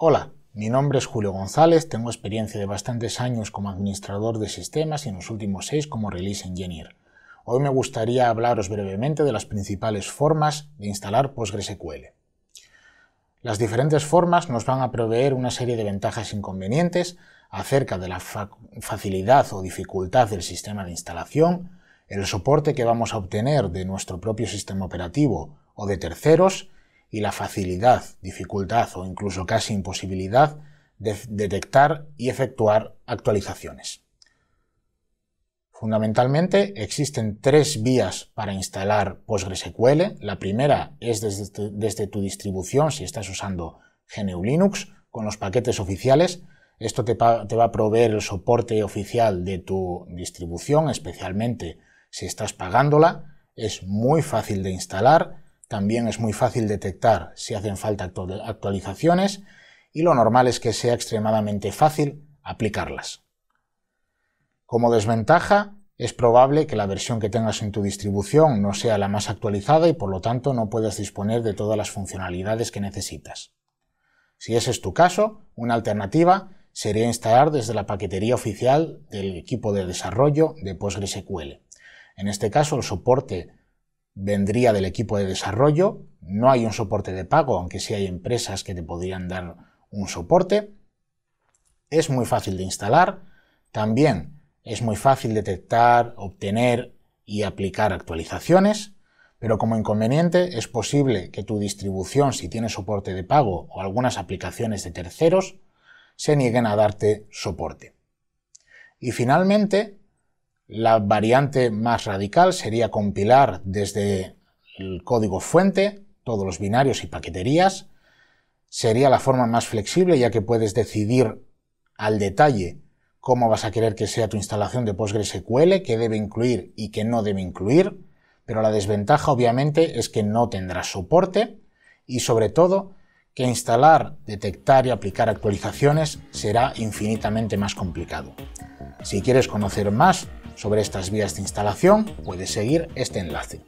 Hola, mi nombre es Julio González, tengo experiencia de bastantes años como administrador de sistemas y en los últimos seis como Release Engineer. Hoy me gustaría hablaros brevemente de las principales formas de instalar PostgreSQL. Las diferentes formas nos van a proveer una serie de ventajas e inconvenientes acerca de la facilidad o dificultad del sistema de instalación, el soporte que vamos a obtener de nuestro propio sistema operativo o de terceros y la facilidad, dificultad o incluso casi imposibilidad de detectar y efectuar actualizaciones. Fundamentalmente existen tres vías para instalar PostgreSQL. La primera es desde este, tu, distribución si estás usando GNU Linux con los paquetes oficiales. Esto te va a proveer el soporte oficial de tu distribución, especialmente si estás pagándola. Es muy fácil de instalar también es muy fácil detectar si hacen falta actualizaciones y lo normal es que sea extremadamente fácil aplicarlas. Como desventaja, es probable que la versión que tengas en tu distribución no sea la más actualizada y por lo tanto no puedas disponer de todas las funcionalidades que necesitas. Si ese es tu caso, una alternativa sería instalar desde la paquetería oficial del equipo de desarrollo de PostgreSQL. En este caso, el soporte vendría del equipo de desarrollo, no hay un soporte de pago, aunque sí hay empresas que te podrían dar un soporte. Es muy fácil de instalar, también es muy fácil detectar, obtener y aplicar actualizaciones, pero como inconveniente es posible que tu distribución, si tiene soporte de pago o algunas aplicaciones de terceros, se nieguen a darte soporte. Y finalmente, la variante más radical sería compilar desde el código fuente todos los binarios y paqueterías. Sería la forma más flexible ya que puedes decidir al detalle cómo vas a querer que sea tu instalación de PostgreSQL, qué debe incluir y qué no debe incluir, pero la desventaja obviamente es que no tendrás soporte y sobre todo que instalar, detectar y aplicar actualizaciones será infinitamente más complicado. Si quieres conocer más sobre estas vías de instalación puedes seguir este enlace.